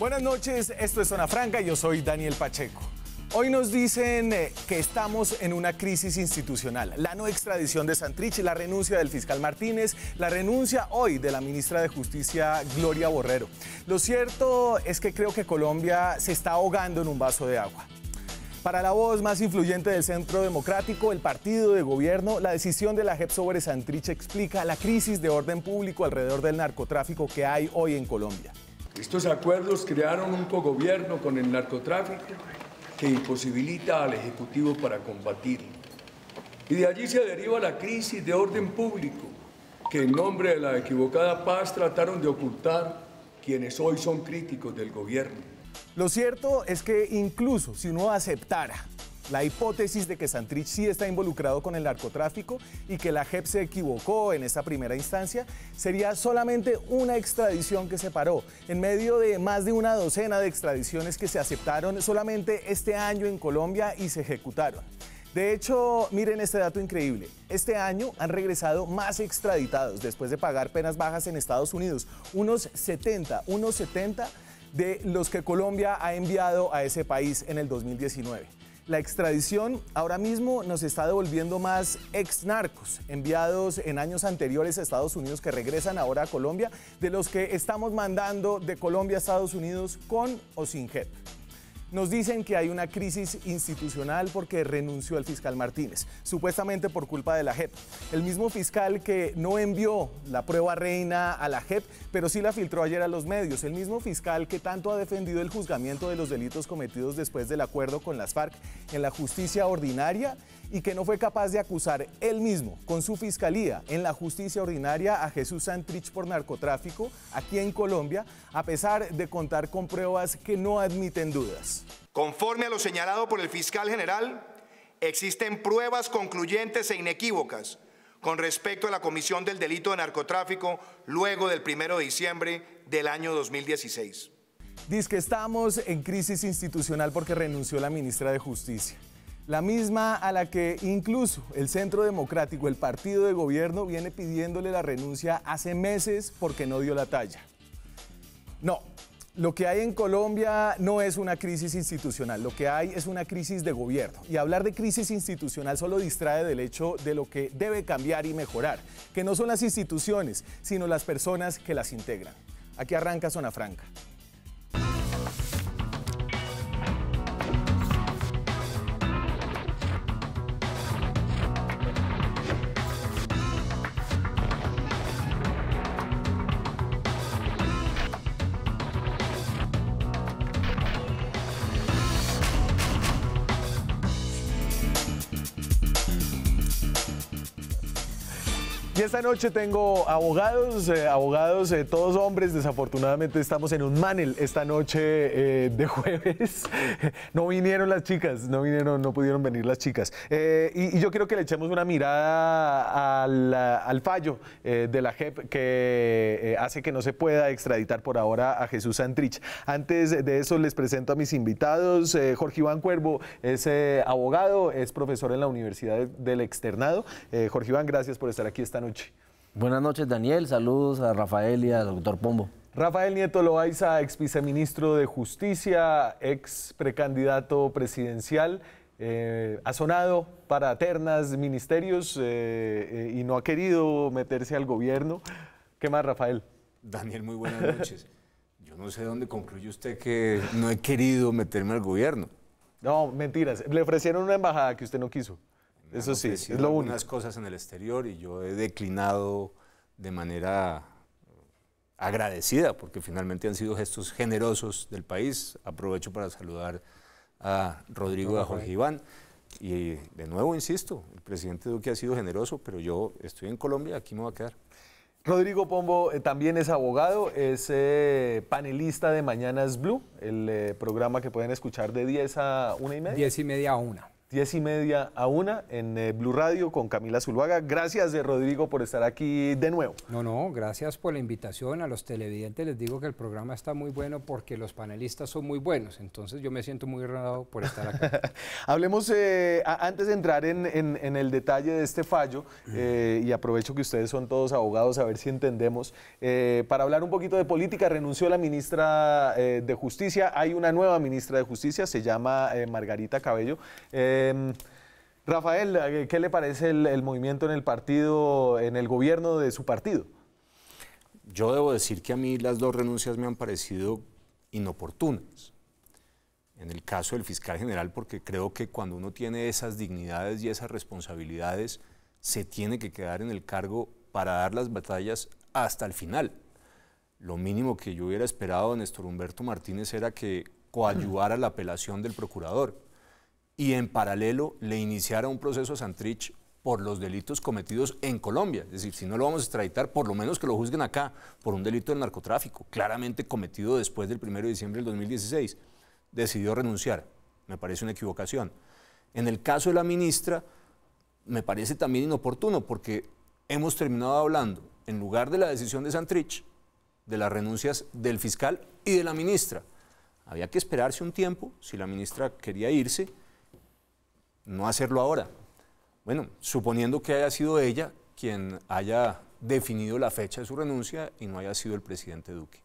Buenas noches, esto es Zona Franca, y yo soy Daniel Pacheco. Hoy nos dicen eh, que estamos en una crisis institucional. La no extradición de Santrich, la renuncia del fiscal Martínez, la renuncia hoy de la ministra de Justicia Gloria Borrero. Lo cierto es que creo que Colombia se está ahogando en un vaso de agua. Para la voz más influyente del Centro Democrático, el partido de gobierno, la decisión de la JEP sobre Santrich explica la crisis de orden público alrededor del narcotráfico que hay hoy en Colombia. Estos acuerdos crearon un cogobierno con el narcotráfico que imposibilita al Ejecutivo para combatirlo. Y de allí se deriva la crisis de orden público que en nombre de la equivocada paz trataron de ocultar quienes hoy son críticos del gobierno. Lo cierto es que incluso si uno aceptara la hipótesis de que Santrich sí está involucrado con el narcotráfico y que la JEP se equivocó en esa primera instancia, sería solamente una extradición que se paró. En medio de más de una docena de extradiciones que se aceptaron solamente este año en Colombia y se ejecutaron. De hecho, miren este dato increíble. Este año han regresado más extraditados después de pagar penas bajas en Estados Unidos. Unos 70, unos 70 de los que Colombia ha enviado a ese país en el 2019. La extradición ahora mismo nos está devolviendo más ex narcos enviados en años anteriores a Estados Unidos que regresan ahora a Colombia, de los que estamos mandando de Colombia a Estados Unidos con o sin JEP. Nos dicen que hay una crisis institucional porque renunció el fiscal Martínez, supuestamente por culpa de la JEP. El mismo fiscal que no envió la prueba reina a la JEP, pero sí la filtró ayer a los medios. El mismo fiscal que tanto ha defendido el juzgamiento de los delitos cometidos después del acuerdo con las FARC en la justicia ordinaria y que no fue capaz de acusar él mismo con su fiscalía en la justicia ordinaria a Jesús Santrich por narcotráfico aquí en Colombia, a pesar de contar con pruebas que no admiten dudas. Conforme a lo señalado por el fiscal general, existen pruebas concluyentes e inequívocas con respecto a la comisión del delito de narcotráfico luego del 1 de diciembre del año 2016. Dice que estamos en crisis institucional porque renunció la ministra de Justicia la misma a la que incluso el Centro Democrático, el partido de gobierno, viene pidiéndole la renuncia hace meses porque no dio la talla. No, lo que hay en Colombia no es una crisis institucional, lo que hay es una crisis de gobierno. Y hablar de crisis institucional solo distrae del hecho de lo que debe cambiar y mejorar, que no son las instituciones, sino las personas que las integran. Aquí arranca Zona Franca. Y esta noche tengo abogados, eh, abogados, eh, todos hombres. Desafortunadamente estamos en un manel esta noche eh, de jueves. No vinieron las chicas, no vinieron, no pudieron venir las chicas. Y, yo quiero que le echemos una mirada al, fallo de la JEP que hace que no se pueda extraditar por ahora a Jesús Santrich. Antes de eso les presento a mis invitados. Jorge Iván Cuervo es abogado, es profesor en la Universidad del Externado. Jorge Iván, gracias por estar aquí esta noche Buenas noches, Daniel. Saludos a Rafael y al doctor Pombo. Rafael Nieto Loaiza, ex viceministro de Justicia, ex precandidato presidencial, eh, ha sonado para ternas ministerios eh, eh, y no ha querido meterse al gobierno. ¿Qué más, Rafael? Daniel, muy buenas noches. Yo no sé dónde concluye usted que no he querido meterme al gobierno. No, mentiras. Le ofrecieron una embajada que usted no quiso. Eso sí, es lo único. Unas cosas en el exterior y yo he declinado de manera agradecida, porque finalmente han sido gestos generosos del país. Aprovecho para saludar a Rodrigo y a Jorge Iván. Y de nuevo, insisto, el presidente Duque ha sido generoso, pero yo estoy en Colombia, aquí me voy a quedar. Rodrigo Pombo eh, también es abogado, es eh, panelista de Mañanas Blue, el eh, programa que pueden escuchar de 10 a 1 y media. 10 y media a 1. 10 y media a una en eh, Blue Radio con Camila Zuluaga. Gracias, eh, Rodrigo, por estar aquí de nuevo. No, no, gracias por la invitación. A los televidentes les digo que el programa está muy bueno porque los panelistas son muy buenos. Entonces yo me siento muy honrado por estar acá. Hablemos, eh, antes de entrar en, el detalle de este fallo, y aprovecho que ustedes son todos abogados, a ver si entendemos, para hablar un poquito de política, renunció la ministra de Justicia. Hay una nueva ministra de Justicia, se llama Margarita Cabello. Em, Rafael, ¿qué le parece el, movimiento en el partido, en el gobierno de su partido? Yo debo decir que a mí las dos renuncias me han parecido inoportunas. En el caso del fiscal general, porque creo que cuando uno tiene esas dignidades y esas responsabilidades, se tiene que quedar en el cargo para dar las batallas hasta el final. Lo mínimo que yo hubiera esperado de Néstor Humberto Martínez era que coadyuvara la apelación del procurador y en paralelo le iniciara un proceso a Santrich por los delitos cometidos en Colombia. Es decir, si no lo vamos a extraditar, por lo menos que lo juzguen acá por un delito de narcotráfico, claramente cometido después del 1 de diciembre del 2016. Decidió renunciar. Me parece una equivocación. En el caso de la ministra, me parece también inoportuno porque hemos terminado hablando, en lugar de la decisión de Santrich, de las renuncias del fiscal y de la ministra. Había que esperarse un tiempo, si la ministra quería irse, no hacerlo ahora? Bueno, suponiendo que haya sido ella quien haya definido la fecha de su renuncia y no haya sido el presidente Duque.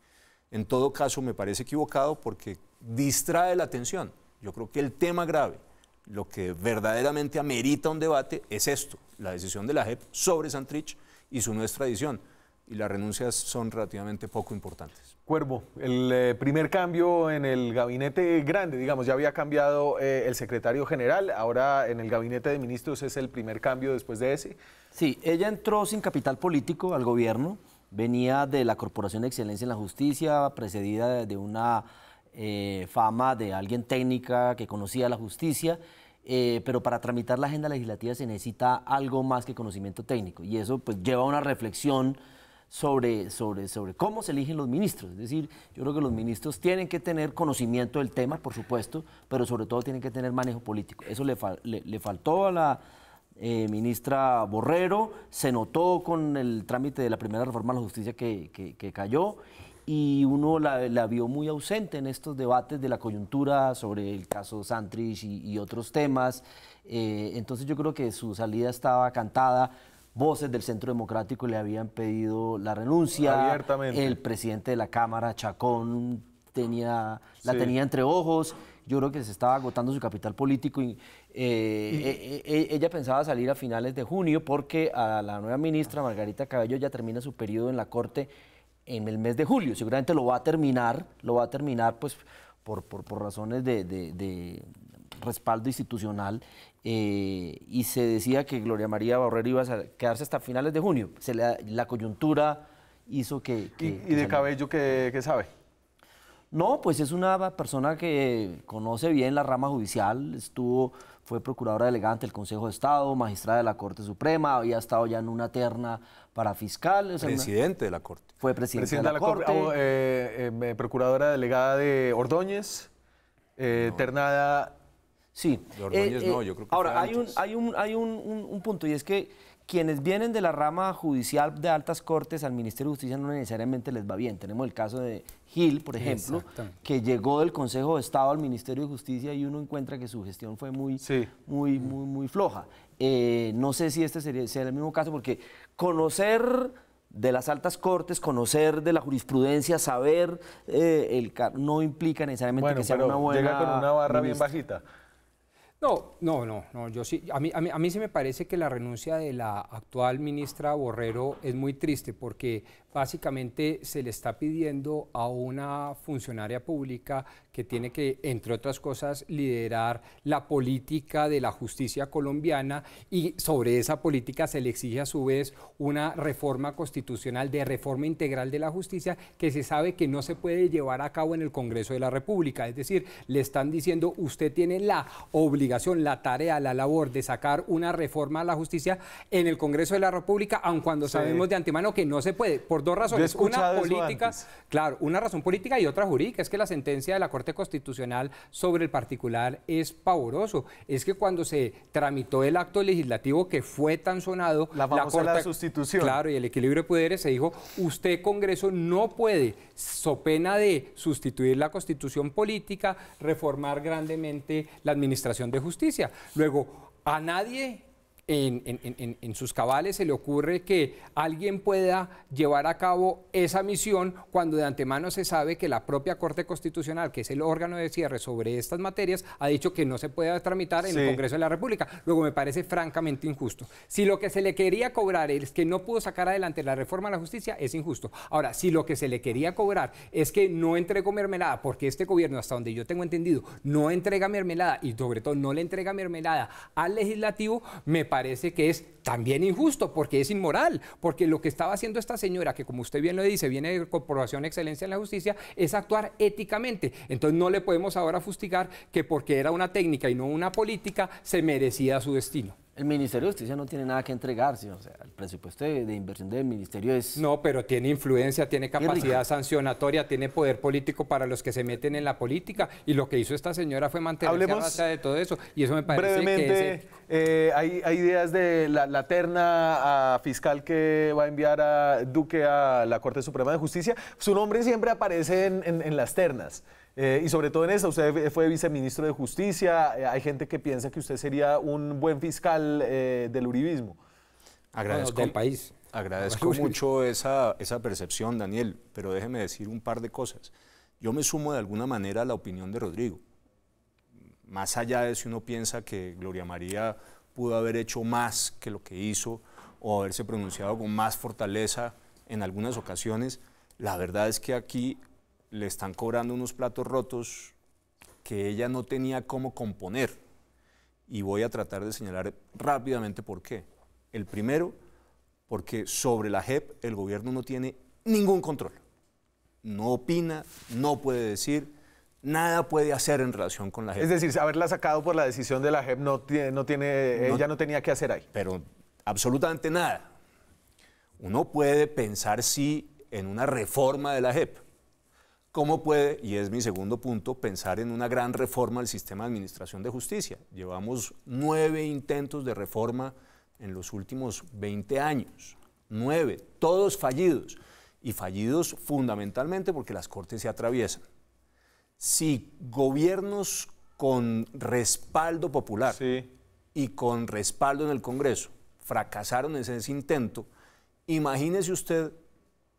En todo caso, me parece equivocado porque distrae la atención. Yo creo que el tema grave, lo que verdaderamente amerita un debate, es esto, la decisión de la JEP sobre Santrich y su nuestra edición y las renuncias son relativamente poco importantes. Cuervo, el eh, primer cambio en el gabinete grande, digamos, ya había cambiado eh, el secretario general, ahora en el gabinete de ministros es el primer cambio después de ese. Sí, ella entró sin capital político al gobierno, venía de la Corporación de Excelencia en la Justicia, precedida de una eh, fama de alguien técnica que conocía la justicia. pero para tramitar la agenda legislativa se necesita algo más que conocimiento técnico y eso pues lleva a una reflexión sobre, sobre, sobre cómo se eligen los ministros. Es decir, yo creo que los ministros tienen que tener conocimiento del tema, por supuesto, pero sobre todo tienen que tener manejo político. Eso le, faltó a la eh, ministra Borrero, se notó con el trámite de la primera reforma a la justicia que, que, cayó y uno la, vio muy ausente en estos debates de la coyuntura sobre el caso Santrich y, otros temas. Eh, entonces yo creo que su salida estaba cantada voces del Centro Democrático le habían pedido la renuncia. Abiertamente. El presidente de la Cámara, Chacón, tenía, la tenía entre ojos. Yo creo que se estaba agotando su capital político. Eh, eh, eh, ella pensaba salir a finales de junio porque a la nueva ministra, Margarita Cabello, ya termina su periodo en la Corte en el mes de julio. Seguramente lo va a terminar, lo va a terminar pues por, razones de, de respaldo institucional eh, y se decía que Gloria María Barrero iba a quedarse hasta finales de junio. la coyuntura hizo que... ¿Y, de cabello qué sabe? No, pues es una persona que conoce bien la rama judicial, estuvo, fue procuradora delegante del Consejo de Estado, magistrada de la Corte Suprema, había estado ya en una terna para fiscal. presidente de la Corte. Fue presidente, de, la Corte. Eh, eh, procuradora delegada de Ordóñez, eh, ternada Sí. Eh, eh, ahora, hay, un, hay, un, hay un, punto y es que quienes vienen de la rama judicial de altas cortes al Ministerio de Justicia no necesariamente les va bien. Tenemos el caso de Gil, por ejemplo, que llegó del Consejo de Estado al Ministerio de Justicia y uno encuentra que su gestión fue muy, muy, muy, floja. Eh, no sé si este sería, el mismo caso porque conocer de las altas cortes, conocer de la jurisprudencia, saber, el el no implica necesariamente que sea una buena. Llega con una barra bien bajita. No, no, no, no, yo sí, a mí, a mí, a mí sí me parece que la renuncia de la actual ministra Borrero es muy triste porque básicamente se le está pidiendo a una funcionaria pública que tiene que, entre otras cosas, liderar la política de la justicia colombiana y sobre esa política se le exige a su vez una reforma constitucional de reforma integral de la justicia que se sabe que no se puede llevar a cabo en el Congreso de la República. Es decir, le están diciendo usted tiene la obligación, la tarea, la labor de sacar una reforma a la justicia en el Congreso de la República, aun cuando sabemos de antemano que no se puede. Por dos razones. Una política, claro, una razón política y otra jurídica. Es que la sentencia de la Corte Constitucional sobre el particular es pavoroso. Es que cuando se tramitó el acto legislativo que fue tan sonado, la, Corte, la sustitución. Claro, y el equilibrio de poderes se dijo, usted Congreso no puede, so pena de sustituir la Constitución política, reformar grandemente la Administración de Justicia. Luego, a nadie en, sus cabales se le ocurre que alguien pueda llevar a cabo esa misión cuando de antemano se sabe que la propia Corte Constitucional, que es el órgano de cierre sobre estas materias, ha dicho que no se puede tramitar en el Congreso de la República. Luego me parece francamente injusto. Si lo que se le quería cobrar es que no pudo sacar adelante la reforma a la justicia, es injusto. Ahora, si lo que se le quería cobrar es que no entregó mermelada, porque este gobierno, hasta donde yo tengo entendido, no entrega mermelada y sobre todo no le entrega mermelada al legislativo, me parece parece que es también injusto, porque es inmoral, porque lo que estaba haciendo esta señora, que como usted bien lo dice, viene de Corporación Excelencia en la Justicia, es actuar éticamente. Entonces no le podemos ahora fustigar que porque era una técnica y no una política, se merecía su destino. El Ministerio de Justicia no tiene nada que entregar, o sea, el presupuesto de, inversión del Ministerio es... No, pero tiene influencia, tiene capacidad sancionatoria, tiene poder político para los que se meten en la política, y lo que hizo esta señora fue mantenerse de todo eso, y eso me parece que es eh, hay, ideas de la, terna fiscal que va a enviar a Duque a la Corte Suprema de Justicia, su nombre siempre aparece en las ternas. Eh, y sobre todo en eso, usted fue viceministro de Justicia, eh, hay gente que piensa que usted sería un buen fiscal eh, del uribismo. Agradezco el país. Agradezco mucho esa, esa percepción, Daniel, pero déjeme decir un par de cosas. Yo me sumo de alguna manera a la opinión de Rodrigo. Más allá de si uno piensa que Gloria María pudo haber hecho más que lo que hizo o haberse pronunciado con más fortaleza en algunas ocasiones, la verdad es que aquí le están cobrando unos platos rotos que ella no tenía cómo componer. Y voy a tratar de señalar rápidamente por qué. El primero, porque sobre la JEP el gobierno no tiene ningún control. No opina, no puede decir, nada puede hacer en relación con la JEP. Es decir, haberla sacado por la decisión de la JEP no tiene, no tiene ella no tenía que hacer ahí. Pero absolutamente nada. Uno puede pensar sí en una reforma de la JEP, ¿Cómo puede, y es mi segundo punto, pensar en una gran reforma del sistema de administración de justicia? Llevamos nueve intentos de reforma en los últimos 20 años, nueve, todos fallidos, y fallidos fundamentalmente porque las cortes se atraviesan. Si gobiernos con respaldo popular y con respaldo en el Congreso fracasaron en ese intento, imagínese usted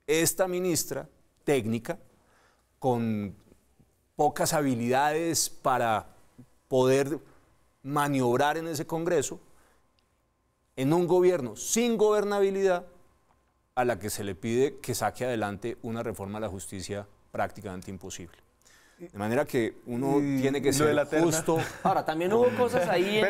esta ministra técnica con pocas habilidades para poder maniobrar en ese Congreso, en un gobierno sin gobernabilidad a la que se le pide que saque adelante una reforma a la justicia prácticamente imposible. De manera que uno tiene que ser justo. Ahora, también hubo cosas ahí en,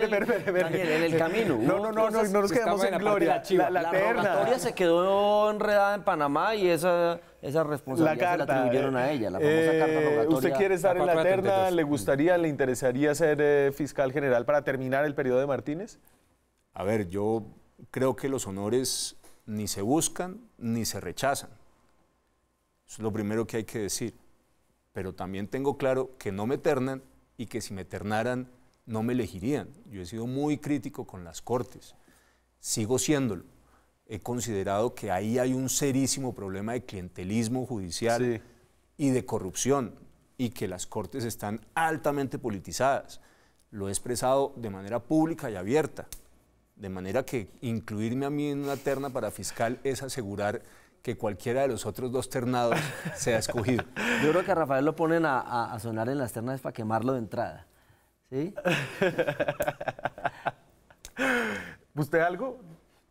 el camino. No, no, no, no, no nos quedamos en, gloria. La, la, se quedó enredada en Panamá y esa, esa responsabilidad la se la atribuyeron a ella, la famosa eh, carta rogatoria. ¿Usted quiere estar en la terna? ¿Le gustaría, le interesaría ser eh, fiscal general para terminar el periodo de Martínez? A ver, yo creo que los honores ni se buscan ni se rechazan. Eso es lo primero que hay que decir pero también tengo claro que no me ternan y que si me ternaran no me elegirían. Yo he sido muy crítico con las Cortes, sigo siéndolo. He considerado que ahí hay un serísimo problema de clientelismo judicial y de corrupción y que las Cortes están altamente politizadas. Lo he expresado de manera pública y abierta, de manera que incluirme a mí en una terna para fiscal es asegurar que cualquiera de los otros dos ternados sea escogido. Yo creo que a Rafael lo ponen a, sonar en las ternas para quemarlo de entrada. ¿Sí? ¿Usted algo?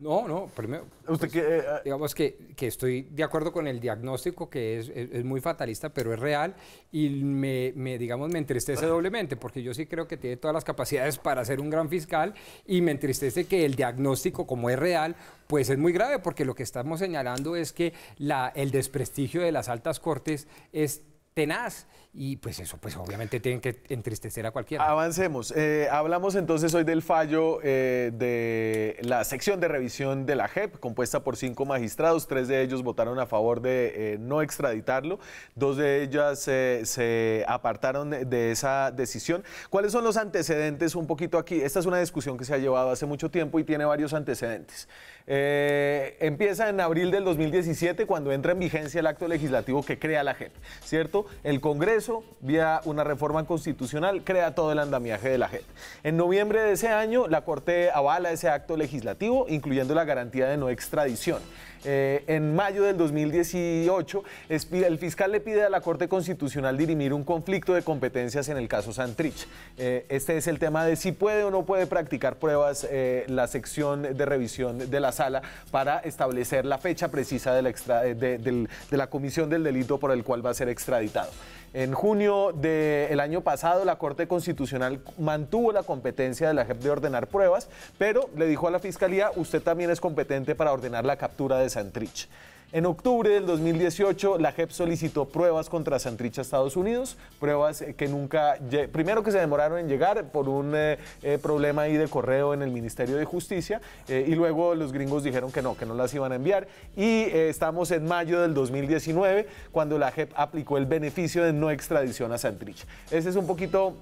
No, no, primero. Usted pues, que, eh, digamos que, estoy de acuerdo con el diagnóstico, que es, muy fatalista, pero es real y me, me, digamos, me entristece doblemente, porque yo sí creo que tiene todas las capacidades para ser un gran fiscal y me entristece que el diagnóstico, como es real, pues es muy grave, porque lo que estamos señalando es que la, el desprestigio de las altas cortes es tenaz. Y pues eso, pues obviamente tienen que entristecer a cualquiera. Avancemos. Eh, hablamos entonces hoy del fallo eh, de la sección de revisión de la JEP, compuesta por cinco magistrados. Tres de ellos votaron a favor de eh, no extraditarlo. Dos de ellas se apartaron de esa decisión. ¿Cuáles son los antecedentes un poquito aquí? Esta es una discusión que se ha llevado hace mucho tiempo y tiene varios antecedentes. Eh, empieza en abril del 2017 cuando entra en vigencia el acto legislativo que crea la JEP, ¿cierto? El Congreso, vía una reforma constitucional, crea todo el andamiaje de la JEP. En noviembre de ese año, la Corte avala ese acto legislativo, incluyendo la garantía de no extradición. Eh, en mayo del 2018, el fiscal le pide a la Corte Constitucional dirimir un conflicto de competencias en el caso Santrich. Eh, este es el tema de si puede o no puede practicar pruebas eh, la sección de revisión de la sala para establecer la fecha precisa de la, de, la comisión del delito por el cual va a ser extraditado. En junio del año pasado, la Corte Constitucional mantuvo la competencia de la JEP de ordenar pruebas, pero le dijo a la Fiscalía, usted también es competente para ordenar la captura de Santrich. En octubre del 2018, la JEP solicitó pruebas contra Santrich a Estados Unidos, pruebas eh, que nunca, primero que se demoraron en llegar por un eh, eh, problema ahí de correo en el Ministerio de Justicia, y luego los gringos dijeron que no, que no las iban a enviar. Y estamos en mayo del 2019, cuando la JEP aplicó el beneficio de no extradición a Santrich. Ese es un poquito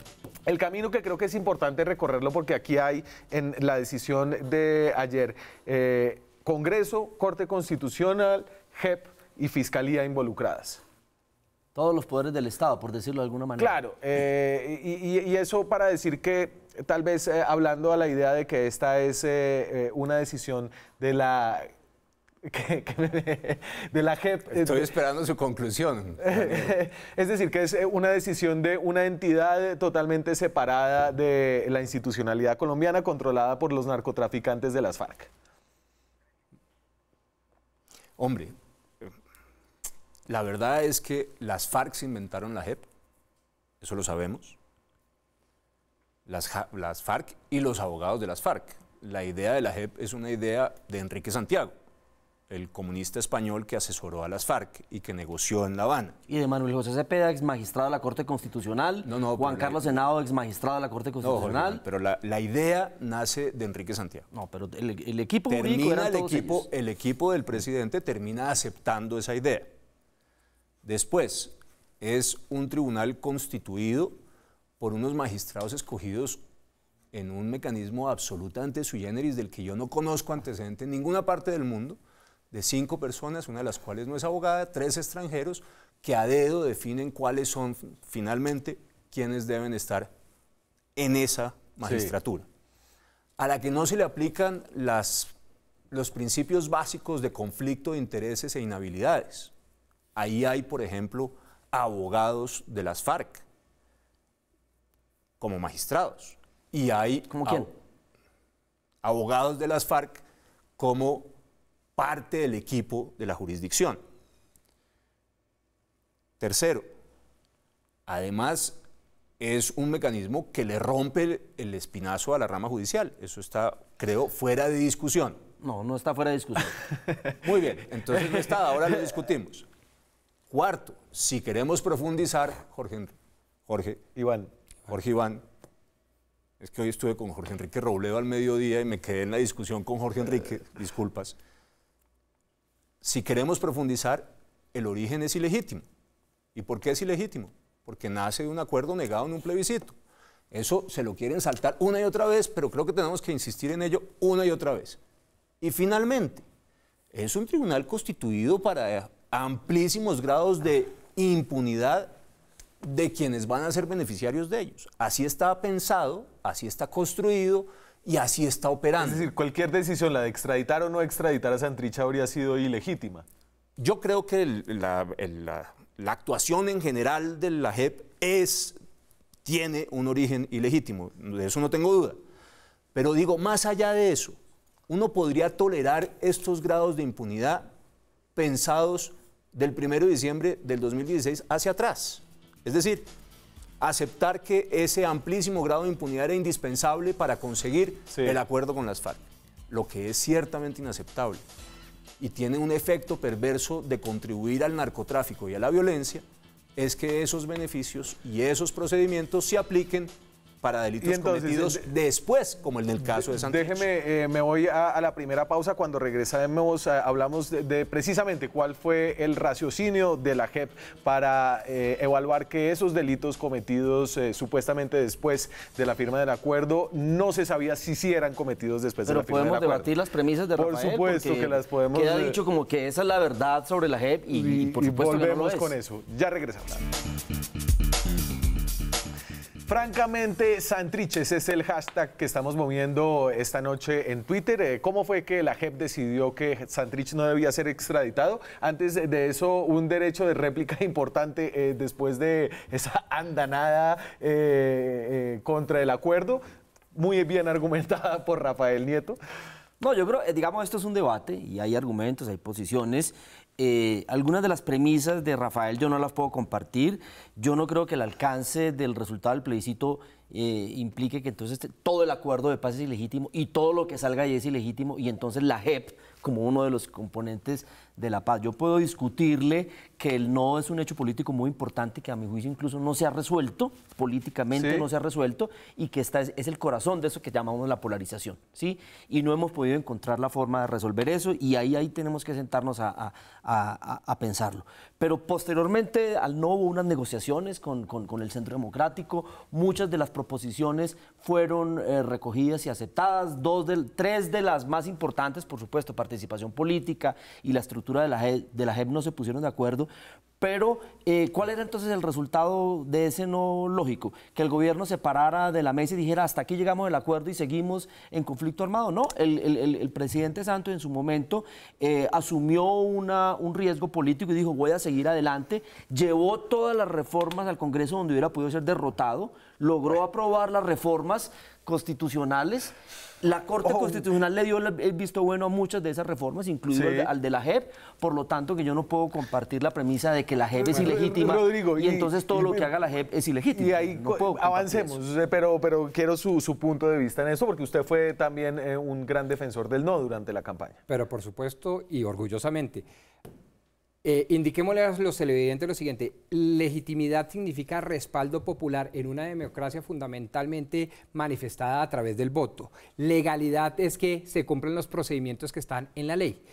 el camino que creo que es importante recorrerlo porque aquí hay en la decisión de ayer Congreso, Corte Constitucional, JEP y Fiscalía involucradas. Todos los poderes del Estado, por decirlo de alguna manera. Claro, eh, y, eso para decir que tal vez eh, hablando a la idea de que esta es eh, una decisión de la de la JEP. Estoy esperando su conclusión. es decir, que es una decisión de una entidad totalmente separada de la institucionalidad colombiana controlada por los narcotraficantes de las FARC. Hombre, la verdad es que las FARC inventaron la JEP, eso lo sabemos. Las, las FARC y los abogados de las FARC. La idea de la JEP es una idea de Enrique Santiago el comunista español que asesoró a las FARC y que negoció en La Habana. Y de Manuel José Cepeda, ex magistrado de la Corte Constitucional. No, no, Juan Carlos Senado, ex magistrado de la Corte Constitucional. pero la, idea nace de Enrique Santiago. No, pero el, equipo termina el equipo, el equipo del presidente termina aceptando esa idea. Después es un tribunal constituido por unos magistrados escogidos en un mecanismo absolutamente sui generis del que yo no conozco antecedente en ninguna parte del mundo de cinco personas, una de las cuales no es abogada, tres extranjeros, que a dedo definen cuáles son finalmente quienes deben estar en esa magistratura. A la que no se le aplican las, los principios básicos de conflicto de intereses e inhabilidades. Ahí hay, por ejemplo, abogados de las FARC como magistrados. Y hay ¿Cómo quién? abogados de las FARC como parte del equipo de la jurisdicción. Tercero, además es un mecanismo que le rompe el, espinazo a la rama judicial. Eso está, creo, fuera de discusión. No, no está fuera de discusión. Muy bien, entonces no está, ahora lo discutimos. Cuarto, si queremos profundizar, Jorge, Jorge Iván. Jorge Iván, es que hoy estuve con Jorge Enrique Robledo al mediodía y me quedé en la discusión con Jorge Enrique, disculpas si queremos profundizar, el origen es ilegítimo. ¿Y por qué es ilegítimo? Porque nace de un acuerdo negado en un plebiscito. Eso se lo quieren saltar una y otra vez, pero creo que tenemos que insistir en ello una y otra vez. Y finalmente, es un tribunal constituido para amplísimos grados de impunidad de quienes van a ser beneficiarios de ellos. Así está pensado, así está construido, y así está operando. Es decir, cualquier decisión, la de extraditar o no extraditar a Santrich, habría sido ilegítima. Yo creo que la, actuación en general de la JEP es, tiene un origen ilegítimo, de eso no tengo duda. Pero digo, más allá de eso, uno podría tolerar estos grados de impunidad pensados del 1 de diciembre del 2016 hacia atrás. Es decir, aceptar que ese amplísimo grado de impunidad era indispensable para conseguir el acuerdo con las FARC, lo que es ciertamente inaceptable y tiene un efecto perverso de contribuir al narcotráfico y a la violencia, es que esos beneficios y esos procedimientos se apliquen para delitos cometidos después, como el del caso de Santos. Déjeme, eh, me voy a, la primera pausa. Cuando regresemos, eh, hablamos de, precisamente cuál fue el raciocinio de la JEP para eh, evaluar que esos delitos cometidos supuestamente después de la firma del acuerdo no se sabía si sí eran cometidos después de la firma del acuerdo. podemos debatir las premisas de Rafael. Por supuesto que las podemos. Queda dicho como que esa es la verdad sobre la JEP y, por supuesto volvemos con eso. Ya regresamos. Francamente, Santriches es el hashtag que estamos moviendo esta noche en Twitter. Eh, ¿Cómo fue que la JEP decidió que Santrich no debía ser extraditado? Antes de eso, un derecho de réplica importante eh, después de esa andanada eh, contra el acuerdo, muy bien argumentada por Rafael Nieto. No, yo creo, digamos, esto es un debate y hay argumentos, hay posiciones. Eh, algunas de las premisas de Rafael yo no las puedo compartir. Yo no creo que el alcance del resultado del plebiscito eh, implique que entonces todo el acuerdo de paz es ilegítimo y todo lo que salga ahí es ilegítimo y entonces la JEP, como uno de los componentes de la paz. Yo puedo discutirle que el no es un hecho político muy importante que a mi juicio incluso no se ha resuelto, políticamente no se ha resuelto, y que esta es, el corazón de eso que llamamos la polarización, ¿sí? Y no hemos podido encontrar la forma de resolver eso y ahí, ahí tenemos que sentarnos a, a, a, pensarlo. Pero posteriormente al no hubo unas negociaciones con, con, el Centro Democrático, muchas de las proposiciones fueron eh, recogidas y aceptadas, dos de, tres de las más importantes, por supuesto, participación política y la estructura de la de la JEP no se pusieron de acuerdo pero, eh, ¿cuál era entonces el resultado de ese no lógico? ¿Que el gobierno se parara de la mesa y dijera, hasta aquí llegamos del acuerdo y seguimos en conflicto armado? No, el, presidente Santos en su momento eh, asumió una, un riesgo político y dijo, voy a seguir adelante, llevó todas las reformas al Congreso donde hubiera podido ser derrotado, logró aprobar las reformas constitucionales. La Corte Constitucional le dio el visto bueno a muchas de esas reformas, incluido al, de, al de la JEP, por lo tanto que yo no puedo compartir la premisa de que la JEP es ilegítima y, entonces todo lo que haga la JEP es ilegítimo. Y ahí avancemos, pero, pero quiero su, punto de vista en eso, porque usted fue también eh, un gran defensor del no durante la campaña. Pero por supuesto y orgullosamente. Eh, indiquémosle a los televidentes lo siguiente, legitimidad significa respaldo popular en una democracia fundamentalmente manifestada a través del voto. Legalidad es que se cumplen los procedimientos que están en la ley.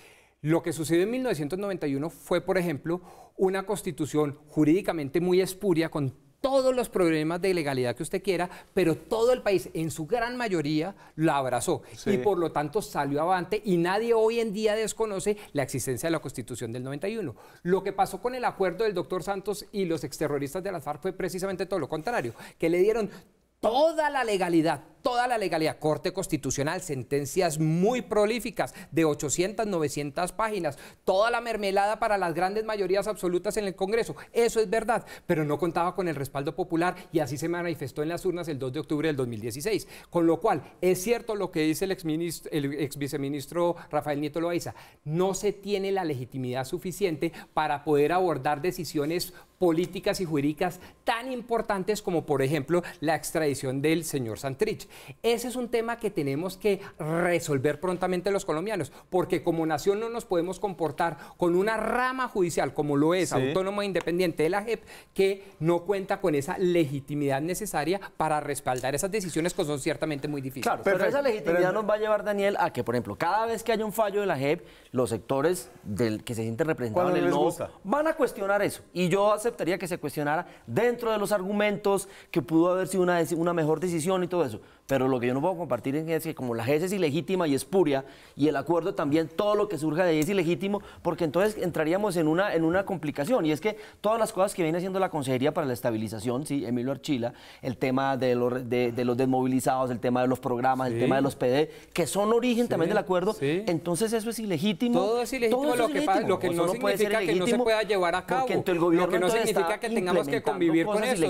Lo que sucedió en 1991 fue, por ejemplo, una constitución jurídicamente muy espuria con todos los problemas de legalidad que usted quiera, pero todo el país, en su gran mayoría, la abrazó y por lo tanto salió avante y nadie hoy en día desconoce la existencia de la Constitución del 91. Lo que pasó con el acuerdo del doctor Santos y los exterroristas de las FARC fue precisamente todo lo contrario, que le dieron toda la legalidad, toda la legalidad. Corte Constitucional, sentencias muy prolíficas de 800, 900 páginas, toda la mermelada para las grandes mayorías absolutas en el Congreso. Eso es verdad, pero no contaba con el respaldo popular y así se manifestó en las urnas el 2 de octubre del 2016. Con lo cual, es cierto lo que dice el ex, el ex viceministro Rafael Nieto Loaiza, no se tiene la legitimidad suficiente para poder abordar decisiones políticas y jurídicas tan importantes como, por ejemplo, la extradición del señor Santrich. Ese es un tema que tenemos que resolver prontamente los colombianos, porque como nación no nos podemos comportar con una rama judicial como lo es autónoma e independiente de la JEP, que no cuenta con esa legitimidad necesaria para respaldar esas decisiones que son ciertamente muy difíciles. pero esa legitimidad nos va a llevar, Daniel, a que, por ejemplo, cada vez que haya un fallo de la JEP, los sectores del que se sienten representados en el no van a cuestionar eso. Y yo aceptaría que se cuestionara dentro de los argumentos que pudo haber sido una mejor decisión y todo eso. Pero lo que yo no puedo compartir es que como la GES es ilegítima y espuria, y el acuerdo también, todo lo que surja de ahí es ilegítimo, porque entonces entraríamos en una, en una complicación. Y es que todas las cosas que viene haciendo la Consejería para la Estabilización, sí, Emilio Archila, el tema de los, de, los desmovilizados, el tema de los programas, el tema de los PD, que son origen también del acuerdo, entonces eso es ilegítimo. Todo es ilegítimo, todo lo, que lo, que no, significa que no se pueda llevar a cabo. El gobierno lo que no significa que tengamos que convivir con eso.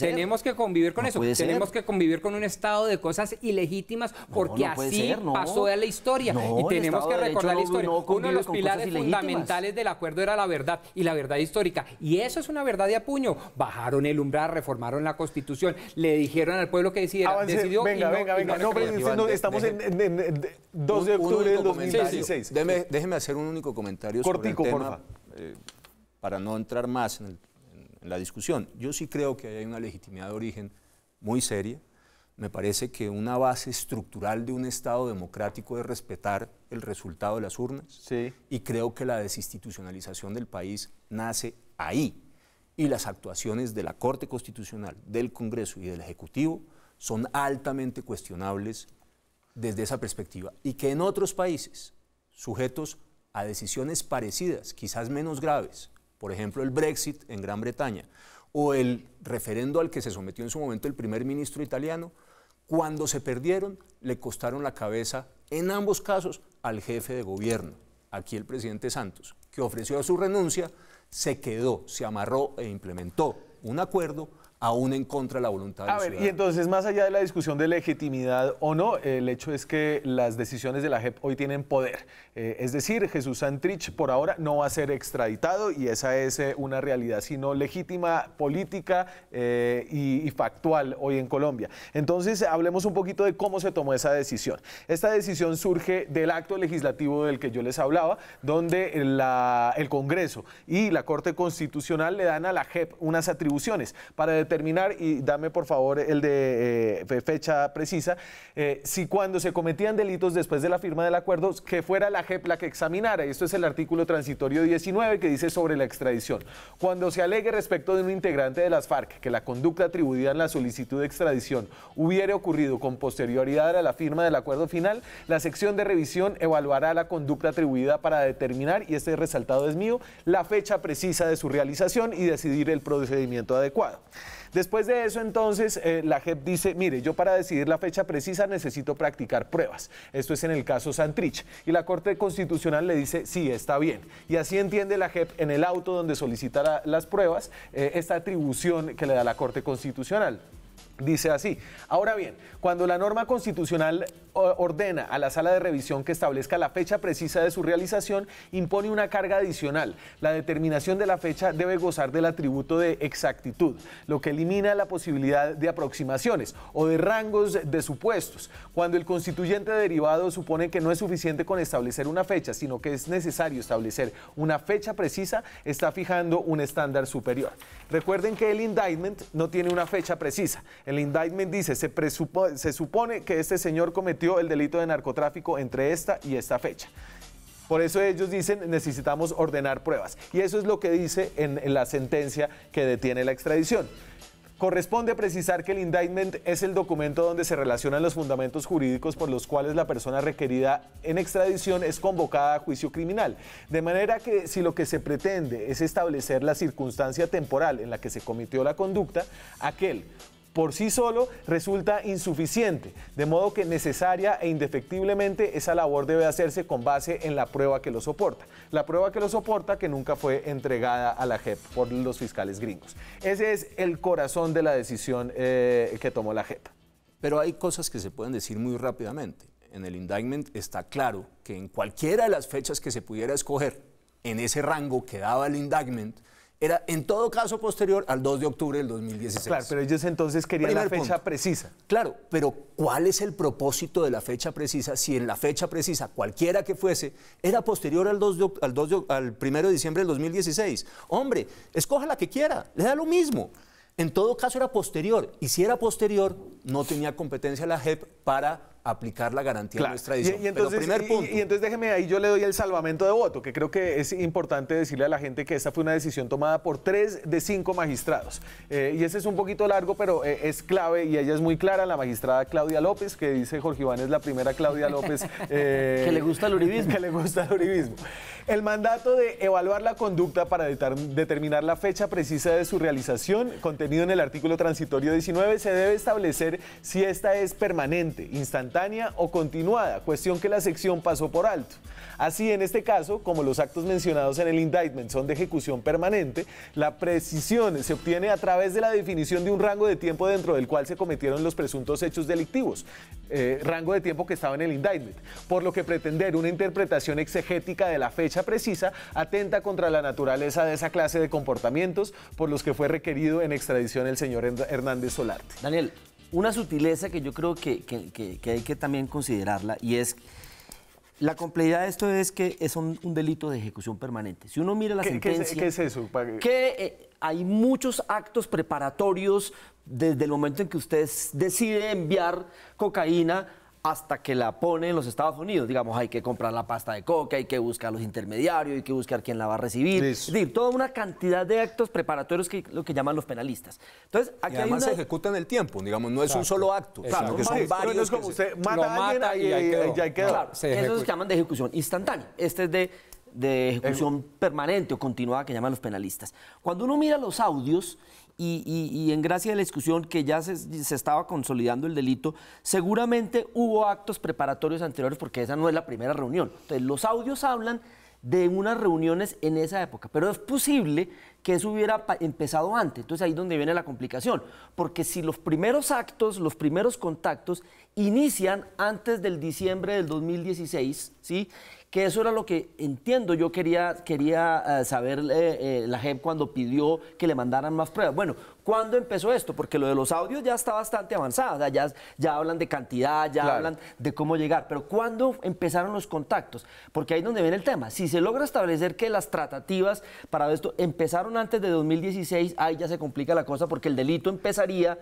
Tenemos que convivir con eso. Tenemos que convivir con un estado de cosas ilegítimas porque así pasó de la historia. y tenemos que recordar la historia. Uno de los pilares fundamentales del acuerdo era la verdad y la verdad histórica. Y eso es una verdad de apuño. Bajaron el umbral, reformaron la constitución, le dijeron al pueblo que decidiera, decidió venga, no, estamos en, 2 de octubre del 2016. Déjeme, hacer un único comentario sobre el eh, para no entrar más en la discusión. Yo sí creo que hay una legitimidad de origen muy seria me parece que una base estructural de un Estado democrático es respetar el resultado de las urnas. Y creo que la desinstitucionalización del país nace ahí. Y las actuaciones de la Corte Constitucional, del Congreso y del Ejecutivo son altamente cuestionables desde esa perspectiva. Y que en otros países, sujetos a decisiones parecidas, quizás menos graves, por ejemplo el Brexit en Gran Bretaña, o el referendo al que se sometió en su momento el primer ministro italiano, cuando se perdieron, le costaron la cabeza, en ambos casos, al jefe de gobierno, aquí el presidente Santos, que ofreció su renuncia, se quedó, se amarró e implementó un acuerdo aún en contra de la voluntad. de ver, y entonces, más allá de la discusión de legitimidad o no, el hecho es que las decisiones de la JEP hoy tienen poder. Eh, es decir, Jesús Santrich por ahora no va a ser extraditado y esa es eh, una realidad, sino legítima, política eh, y, factual hoy en Colombia. Entonces, hablemos un poquito de cómo se tomó esa decisión. Esta decisión surge del acto legislativo del que yo les hablaba, donde el Congreso y la Corte Constitucional le dan a la JEP unas atribuciones para determinar, y dame por favor el de eh, fecha precisa, eh, si cuando se cometían delitos después de la firma del acuerdo, que fuera la JEP la que examinara. Esto es el artículo transitorio 19 que dice sobre la extradición. Cuando se alegue respecto de un integrante de las FARC que la conducta atribuida en la solicitud de extradición hubiere ocurrido con posterioridad a la firma del acuerdo final, la sección de revisión evaluará la conducta atribuida para determinar, y este resaltado es mío, la fecha precisa de su realización y decidir el procedimiento adecuado. Después de eso, entonces, eh, la JEP dice, mire, yo para decidir la fecha precisa necesito practicar pruebas. Esto es en el caso Santrich. Y la Corte Constitucional le dice, sí, está bien. Y así entiende la JEP en el auto donde solicitará las pruebas eh, esta atribución que le da la Corte Constitucional. Dice así. Ahora bien, cuando la norma constitucional ordena a la sala de revisión que establezca la fecha precisa de su realización, impone una carga adicional. La determinación de la fecha debe gozar del atributo de exactitud, lo que elimina la posibilidad de aproximaciones o de rangos de supuestos. Cuando el constituyente derivado supone que no es suficiente con establecer una fecha, sino que es necesario establecer una fecha precisa, está fijando un estándar superior. Recuerden que el indictment no tiene una fecha precisa. El indictment dice, se, se supone que este señor cometió el delito de narcotráfico entre esta y esta fecha. Por eso ellos dicen necesitamos ordenar pruebas. Y eso es lo que dice en, en, la sentencia que detiene la extradición. Corresponde precisar que el indictment es el documento donde se relacionan los fundamentos jurídicos por los cuales la persona requerida en extradición es convocada a juicio criminal. De manera que si lo que se pretende es establecer la circunstancia temporal en la que se cometió la conducta, aquel por sí solo resulta insuficiente, de modo que necesaria e indefectiblemente esa labor debe hacerse con base en la prueba que lo soporta, la prueba que lo soporta que nunca fue entregada a la JEP por los fiscales gringos. Ese es el corazón de la decisión eh, que tomó la JEP. Pero hay cosas que se pueden decir muy rápidamente. En el indictment está claro que en cualquiera de las fechas que se pudiera escoger, en ese rango que daba el indictment, era en todo caso posterior al 2 de octubre del 2016. Claro, pero ellos entonces querían la fecha precisa. Claro, pero ¿cuál es el propósito de la fecha precisa si en la fecha precisa, cualquiera que fuese, era posterior al al 1 de diciembre del 2016? Hombre, escoja la que quiera, le da lo mismo. En todo caso era posterior y si era posterior no tenía competencia la JEP para aplicar la garantía de nuestra edición. Y, entonces, déjeme ahí, yo le doy el salvamento de voto, que creo que es importante decirle a la gente que esta fue una decisión tomada por tres de cinco magistrados. Eh, y ese es un poquito largo, pero eh, es clave y ella es muy clara, la magistrada Claudia López, que dice Jorge Iván es la primera Claudia López. Eh, que le gusta el uribismo. Que le gusta el uribismo. El mandato de evaluar la conducta para determinar la fecha precisa de su realización, contenido en el artículo transitorio 19, se debe establecer si esta es permanente, instantánea o continuada, cuestión que la sección pasó por alto. Así, en este caso, como los actos mencionados en el indictment son de ejecución permanente, la precisión se obtiene a través de la definición de un rango de tiempo dentro del cual se cometieron los presuntos hechos delictivos, eh, rango de tiempo que estaba en el indictment, por lo que pretender una interpretación exegética de la fecha precisa atenta contra la naturaleza de esa clase de comportamientos por los que fue requerido en extradición el señor Hernández Solarte. Daniel, una sutileza que yo creo que, hay que también considerarla y es... La complejidad de esto es que es un, delito de ejecución permanente. Si uno mira la sentencia... ¿Qué es, eso? Que eh, hay muchos actos preparatorios desde el momento en que usted decide enviar cocaína hasta que la pone en los Estados Unidos. Digamos, hay que comprar la pasta de coca, hay que buscar los intermediarios, hay que buscar quién la va a recibir. toda una cantidad de actos preparatorios que lo que llaman los penalistas. Entonces, aquí y además se ejecuta en el tiempo, digamos, no es un solo acto. Claro, son No es como usted mata, a alguien mata y, ahí quedó. Y se esos llaman de ejecución instantánea. Este es de, ejecución eh, permanente o continuada que llaman los penalistas. Cuando uno mira los audios y, en gracia de la discusión que ya se, se, estaba consolidando el delito, seguramente hubo actos preparatorios anteriores porque esa no es la primera reunión. Entonces, los audios hablan de unas reuniones en esa época, pero es posible que eso hubiera empezado antes. Entonces ahí es donde viene la complicación, porque si los primeros actos, los primeros contactos inician antes del diciembre del 2016, ¿sí? que eso era lo que entiendo yo quería, quería eh, saber eh, eh, la JEP cuando pidió que le mandaran más pruebas. Bueno, ¿cuándo empezó esto? Porque lo de los audios ya está bastante avanzado, ya, hablan de cantidad, ya hablan de cómo llegar, pero ¿cuándo empezaron los contactos? Porque ahí es donde viene el tema. Si se logra establecer que las tratativas para esto empezaron antes de 2016, ahí ya se complica la cosa porque el delito empezaría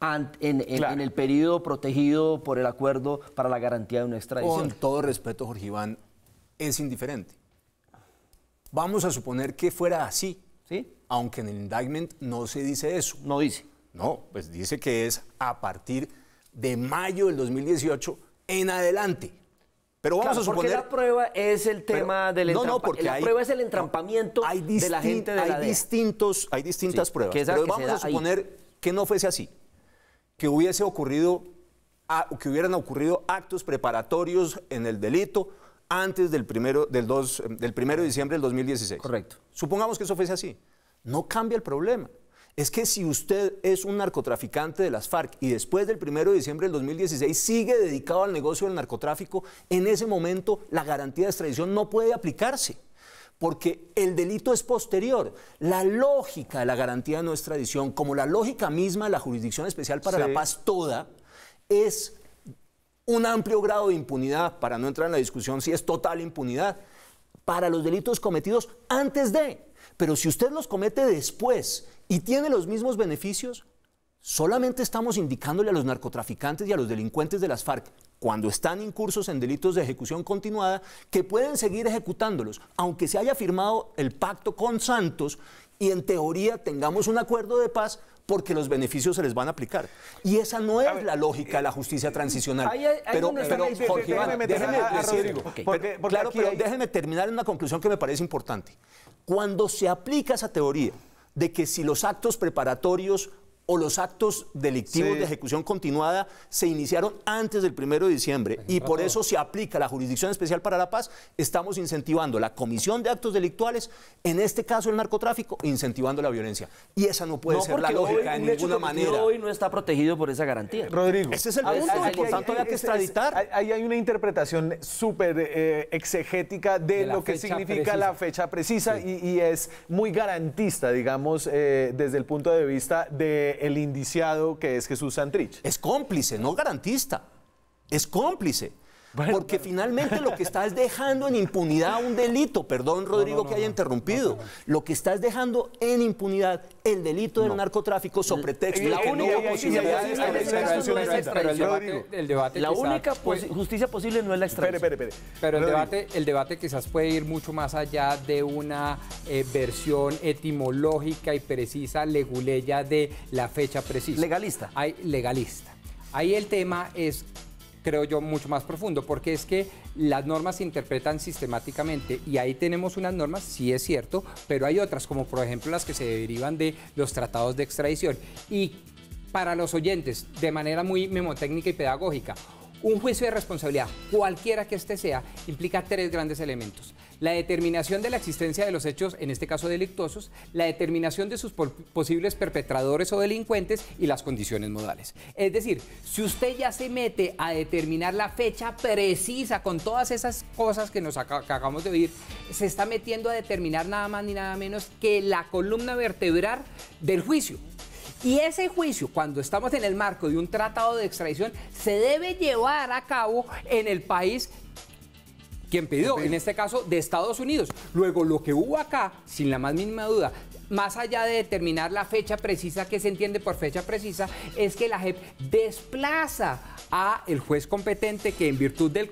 en, en, el periodo protegido por el acuerdo para la garantía de una extradición. Con todo respeto, Jorge Iván, es indiferente. Vamos a suponer que fuera así, ¿Sí? aunque en el indictment no se dice eso. No dice. No, pues dice que es a partir de mayo del 2018 en adelante. Pero vamos a suponer. Porque la prueba es el tema del No, no, porque la prueba es el entrampamiento de la gente de hay distintos, hay distintas pruebas. pero vamos a suponer que no fuese así, que hubiese ocurrido, que hubieran ocurrido actos preparatorios en el delito antes del primero, del, em, del primero de diciembre del 2016. Correcto. Supongamos que eso fuese así. No cambia el problema. Es que si usted es un narcotraficante de las FARC y después del 1 de diciembre del 2016 sigue dedicado al negocio del narcotráfico, en ese momento la garantía de extradición no puede aplicarse porque el delito es posterior. La lógica de la garantía de no extradición, como la lógica misma de la Jurisdicción Especial para la Paz toda, es un amplio grado de impunidad, para no entrar en la discusión si es total impunidad, para los delitos cometidos antes de. Pero si usted los comete después y tiene los mismos beneficios, solamente estamos indicándole a los narcotraficantes y a los delincuentes de las FARC, cuando están incursos en delitos de ejecución continuada, que pueden seguir ejecutándolos, aunque se haya firmado el pacto con Santos y en teoría tengamos un acuerdo de paz, porque los beneficios se les van a aplicar. Y esa no es la lógica de la justicia eh, transicional. pero, Jorge déjeme terminar en una conclusión que me parece importante. Cuando se aplica esa teoría de que si los actos preparatorios o los actos delictivos de ejecución continuada se iniciaron antes del primero de diciembre y por eso se aplica la Jurisdicción Especial para la Paz, estamos incentivando la comisión de actos delictuales, en este caso el narcotráfico, incentivando la violencia. Y esa no puede ser la lógica en de ninguna manera. Hoy no está protegido por esa garantía. Rodrigo. Ese es el punto, por tanto que extraditar. Ahí hay una interpretación súper eh, exegética de, lo que significa la fecha precisa y, es muy garantista, digamos, eh, desde el punto de vista de el indiciado que es Jesús Santrich. Es cómplice, no garantista. Es cómplice porque finalmente lo que estás dejando en impunidad un delito, perdón Rodrigo que haya interrumpido, lo que estás dejando en impunidad el delito del narcotráfico sobre texto. la única posibilidad el debate la única justicia posible no es la extradición. Pero el debate, el debate quizás puede ir mucho más allá de una eh, versión etimológica y precisa leguleya de la fecha precisa. Legalista. Hay legalista. Ahí el tema es creo yo, mucho más profundo, porque es que las normas se interpretan sistemáticamente y ahí tenemos unas normas, sí es cierto, pero hay otras, como por ejemplo las que se derivan de los tratados de extradición. Y para los oyentes, de manera muy memotécnica y pedagógica, un juicio de responsabilidad, cualquiera que éste sea, implica tres grandes elementos. La determinación de la existencia de los hechos, en este caso delictuosos, la determinación de sus posibles perpetradores o delincuentes y las condiciones modales. Es decir, si usted ya se mete a determinar la fecha precisa con todas esas cosas que nos acabamos de oír, se está metiendo a determinar nada más ni nada menos que la columna vertebral del juicio. Y ese juicio, cuando estamos en el marco de un tratado de extradición, se debe llevar a cabo en el país quien pidió, en este caso de Estados Unidos. Luego, lo que hubo acá, sin la más mínima duda, más allá de determinar la fecha precisa que se entiende por fecha precisa, es que la JEP desplaza a el juez competente que en virtud del,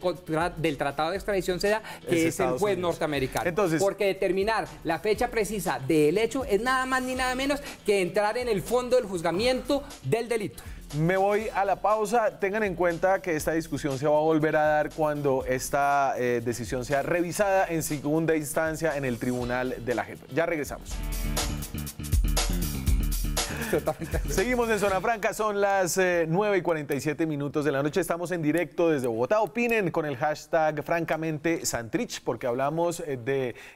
del tratado de extradición se da, que es, el juez norteamericano. Porque determinar la fecha precisa del hecho es nada más ni nada menos que entrar en el fondo del juzgamiento del delito. Me voy a la pausa. Tengan en cuenta que esta discusión se va a volver a dar cuando esta eh, decisión sea revisada en segunda instancia en el Tribunal de la JEP. Ya regresamos. Seguimos en Zona Franca, son las 9 eh, y 47 minutos de la noche. Estamos en directo desde Bogotá. Opinen con el hashtag francamente Santrich, porque hablamos eh,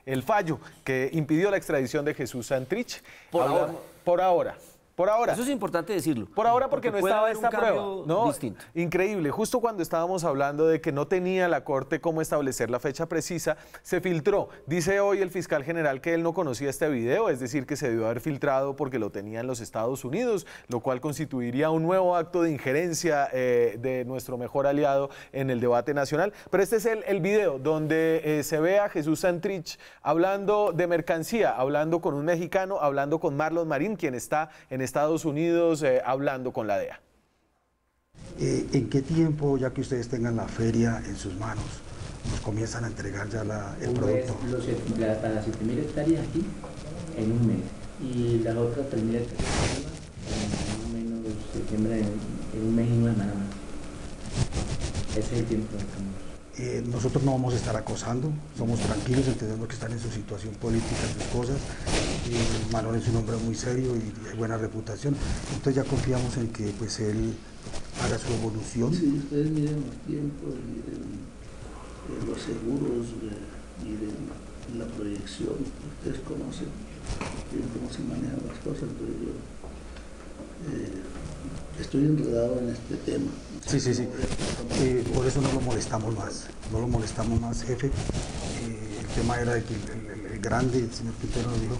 del fallo que impidió la extradición de Jesús Santrich. Por ahora. Por ahora. Por ahora. Eso es importante decirlo. Por ahora porque, no estaba esta prueba. No, increíble. Justo cuando estábamos hablando de que no tenía la Corte cómo establecer la fecha precisa, se filtró. Dice hoy el fiscal general que él no conocía este video, es decir, que se debió haber filtrado porque lo tenía en los Estados Unidos, lo cual constituiría un nuevo acto de injerencia eh, de nuestro mejor aliado en el debate nacional. Pero este es el, el video donde eh, se ve a Jesús Santrich hablando de mercancía, hablando con un mexicano, hablando con Marlon Marín, quien está en este Estados Unidos eh, hablando con la DEA. Eh, ¿En qué tiempo, ya que ustedes tengan la feria en sus manos, nos comienzan a entregar ya la, el producto? para las 7.000 hectáreas aquí, en un mes. Y las otras 3.000 hectáreas, más o menos septiembre, en, un mes y una nada más. Ese es el tiempo. Eh, nosotros no vamos a estar acosando, somos tranquilos, entendemos que están en su situación política, sus cosas. Eh, Manuel es un hombre muy serio y, de buena reputación, entonces ya confiamos en que pues él haga su evolución. Si ustedes miren los tiempos, miren eh, los seguros, miren la proyección, ustedes conocen cómo se manejan las cosas, pero yo estoy enredado en este tema. Sí, sí, sí. Eh, por eso no lo molestamos más, no lo molestamos más, jefe. Eh, el tema era de que el, grande, el señor Pintero nos dijo,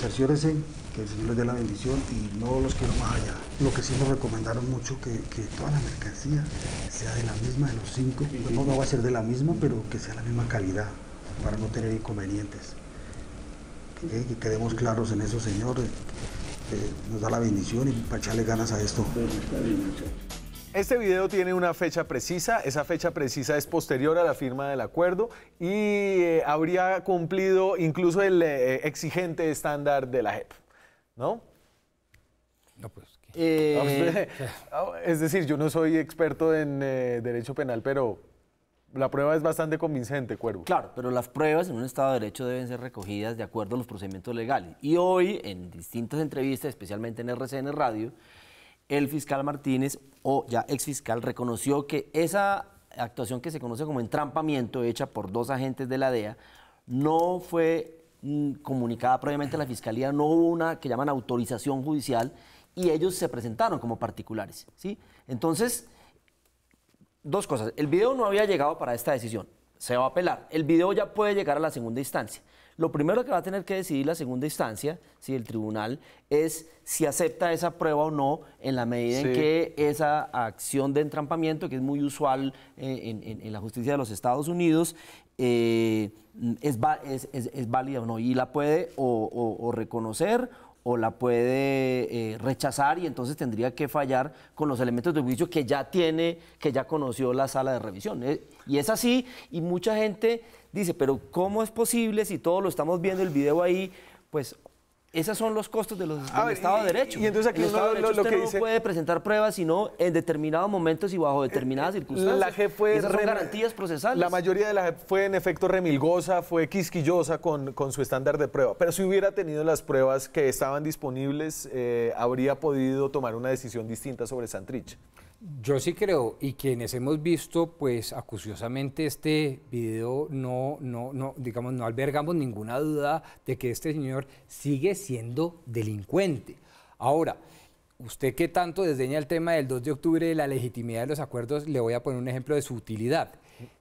cerciórese que el Señor les dé la bendición y no los quiero más allá. Lo que sí nos recomendaron mucho que, que toda la mercancía sea de la misma, de los cinco, no, va a ser de la misma, pero que sea la misma calidad para no tener inconvenientes. Que, eh, quedemos claros en eso, señor, nos da la bendición y para echarle ganas a esto. Pues este video tiene una fecha precisa, esa fecha precisa es posterior a la firma del acuerdo y eh, habría cumplido incluso el eh, exigente estándar de la JEP, ¿no? No, pues. Eh, pues es decir, yo no soy experto en derecho penal, pero la prueba es bastante convincente, Cuervo. Claro, pero las pruebas en un Estado de Derecho deben ser recogidas de acuerdo a los procedimientos legales. Y hoy, en distintas entrevistas, especialmente en RCN Radio, el fiscal Martínez, o ya fiscal, reconoció que esa actuación que se conoce como entrampamiento hecha por dos agentes de la DEA no fue mm, comunicada previamente a la fiscalía, no hubo una que llaman autorización judicial y ellos se presentaron como particulares, ¿sí? Entonces, dos cosas, el video no había llegado para esta decisión, se va a apelar, el video ya puede llegar a la segunda instancia. Lo primero que va a tener que decidir la segunda instancia, si el tribunal, es si acepta esa prueba o no, en la medida en que esa acción de entrampamiento, que es muy usual eh, en, la justicia de los Estados Unidos, eh, es, válida o no, y la puede o, reconocer o la puede eh, rechazar y entonces tendría que fallar con los elementos de juicio que ya tiene, que ya conoció la sala de revisión. y es así, y mucha gente dice, pero ¿cómo es posible si todo lo estamos viendo el video ahí? Pues esos son los costos de los, del Estado de Derecho. Y entonces aquí lo, no puede presentar pruebas sino en determinados momentos y bajo eh, determinadas eh, circunstancias. La fue garantías procesales. La mayoría de la fue en efecto remilgosa, fue quisquillosa con, su estándar de prueba. Pero si hubiera tenido las pruebas que estaban disponibles, eh, habría podido tomar una decisión distinta sobre Santrich. Yo sí creo, y quienes hemos visto, pues acuciosamente este video, no, no, no, digamos, no albergamos ninguna duda de que este señor sigue siendo delincuente. Ahora, usted que tanto desdeña el tema del 2 de octubre de la legitimidad de los acuerdos, le voy a poner un ejemplo de su utilidad.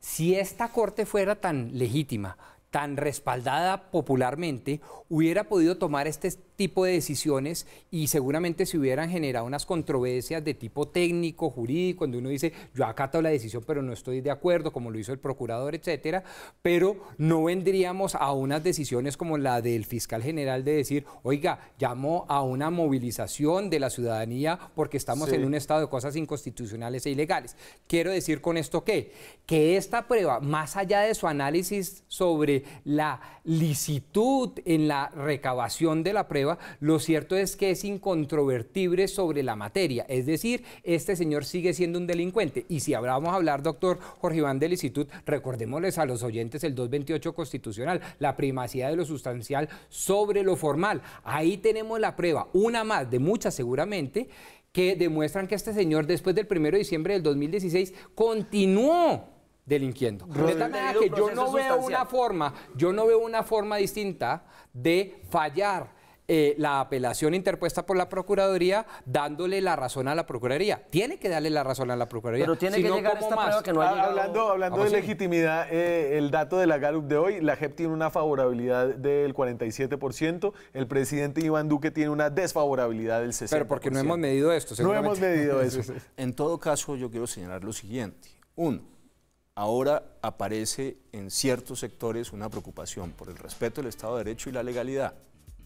Si esta corte fuera tan legítima, tan respaldada popularmente, hubiera podido tomar este tipo de decisiones y seguramente se hubieran generado unas controversias de tipo técnico, jurídico, donde uno dice, yo acato la decisión pero no estoy de acuerdo, como lo hizo el procurador, etcétera, pero no vendríamos a unas decisiones como la del fiscal general de decir, oiga, llamo a una movilización de la ciudadanía porque estamos en un estado de cosas inconstitucionales e ilegales. Quiero decir con esto que, que esta prueba, más allá de su análisis sobre la licitud en la recabación de la prueba, lo cierto es que es incontrovertible sobre la materia. Es decir, este señor sigue siendo un delincuente. Y si hablamos a hablar, doctor Jorge Iván de Licitud, recordémosles a los oyentes el 228 constitucional, la primacía de lo sustancial sobre lo formal. Ahí tenemos la prueba, una más de muchas seguramente, que demuestran que este señor después del 1 de diciembre del 2016 continuó delinquiendo. que yo no veo una forma, yo no veo una forma distinta de fallar eh, la apelación interpuesta por la Procuraduría dándole la razón a la Procuraduría. Tiene que darle la razón a la Procuraduría. Pero tiene que llegar esta más? que no Hablando, de legitimidad, eh, el dato de la Gallup de hoy, la JEP tiene una favorabilidad del 47%, el presidente Iván Duque tiene una desfavorabilidad del 60%. Pero porque no hemos medido esto, No hemos medido eso. en todo caso, yo quiero señalar lo siguiente. Uno, ahora aparece en ciertos sectores una preocupación por el respeto del Estado de Derecho y la legalidad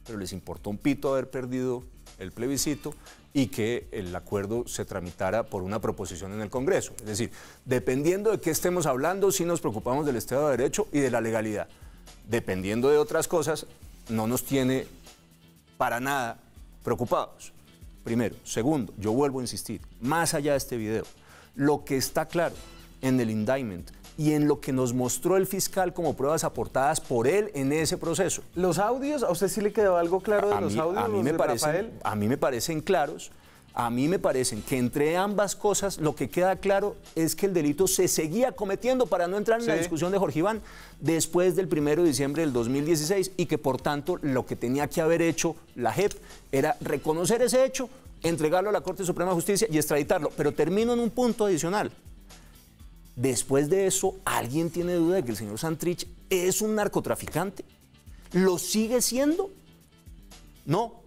pero les importó un pito haber perdido el plebiscito y que el acuerdo se tramitara por una proposición en el Congreso. Es decir, dependiendo de qué estemos hablando, sí nos preocupamos del Estado de Derecho y de la legalidad. Dependiendo de otras cosas, no nos tiene para nada preocupados. Primero. Segundo, yo vuelvo a insistir, más allá de este video, lo que está claro en el indictment y en lo que nos mostró el fiscal como pruebas aportadas por él en ese proceso. ¿Los audios? ¿A usted sí le quedó algo claro de los audios? A mí, me parecen, a mí me parecen claros. A mí me parecen que entre ambas cosas lo que queda claro es que el delito se seguía cometiendo para no entrar en la discusión de Jorge Iván después del 1 de diciembre del 2016 y que por tanto lo que tenía que haber hecho la JEP era reconocer ese hecho, entregarlo a la Corte Suprema de Justicia y extraditarlo. Pero termino en un punto adicional. Después de eso, ¿alguien tiene duda de que el señor Santrich es un narcotraficante? ¿Lo sigue siendo? No,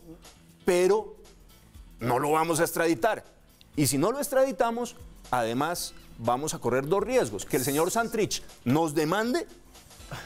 pero no lo vamos a extraditar. Y si no lo extraditamos, además vamos a correr dos riesgos. Que el señor Santrich nos demande,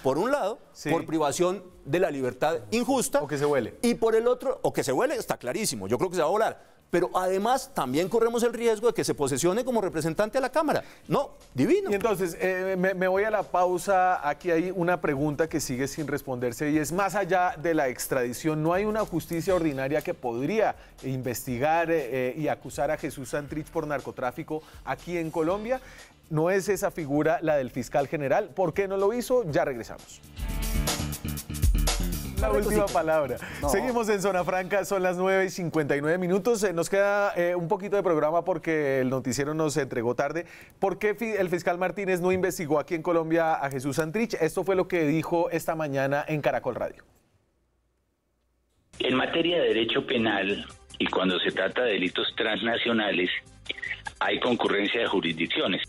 por un lado, por privación de la libertad injusta. O que se huele. Y por el otro, o que se huele, está clarísimo, yo creo que se va a volar pero además también corremos el riesgo de que se posesione como representante a la Cámara. No, divino. Y entonces, eh, me, voy a la pausa. Aquí hay una pregunta que sigue sin responderse y es más allá de la extradición. ¿No hay una justicia ordinaria que podría investigar eh, eh, y acusar a Jesús Santrich por narcotráfico aquí en Colombia? ¿No es esa figura la del fiscal general? ¿Por qué no lo hizo? Ya regresamos. La última palabra. Seguimos en Zona Franca, son las 9 y 59 minutos. Eh, nos queda eh, un poquito de programa porque el noticiero nos entregó tarde. ¿Por qué el fiscal Martínez no investigó aquí en Colombia a Jesús Santrich? Esto fue lo que dijo esta mañana en Caracol Radio. En materia de derecho penal y cuando se trata de delitos transnacionales, hay concurrencia de jurisdicciones.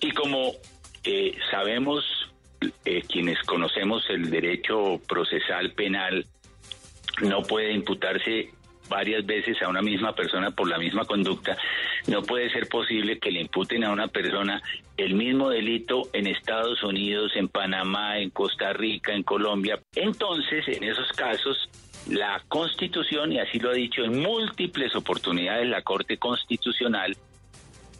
Y como eh, sabemos eh, quienes conocemos el derecho procesal penal, no puede imputarse varias veces a una misma persona por la misma conducta, no puede ser posible que le imputen a una persona el mismo delito en Estados Unidos, en Panamá, en Costa Rica, en Colombia. Entonces, en esos casos, la Constitución, y así lo ha dicho en múltiples oportunidades la Corte Constitucional,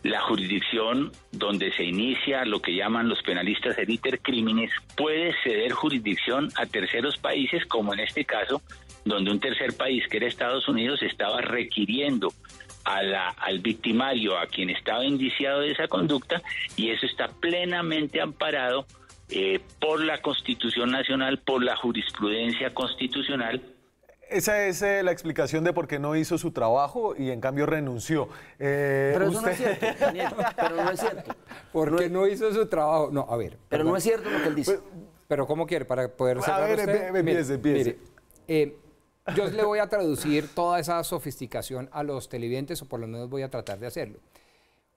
la jurisdicción donde se inicia lo que llaman los penalistas el crímenes puede ceder jurisdicción a terceros países, como en este caso, donde un tercer país, que era Estados Unidos, estaba requiriendo a la, al victimario, a quien estaba indiciado de esa conducta, y eso está plenamente amparado eh, por la Constitución Nacional, por la jurisprudencia constitucional esa es eh, la explicación de por qué no hizo su trabajo y en cambio renunció. Eh, pero eso no es cierto, pero no es cierto. Porque no, hizo su trabajo. No, a ver. Pero no es cierto lo que él dice. Pues, pero ¿cómo quiere? Para poder saber. A ver, empiece, empiece. Eh, yo le voy a traducir toda esa sofisticación a los televidentes, o por lo menos voy a tratar de hacerlo.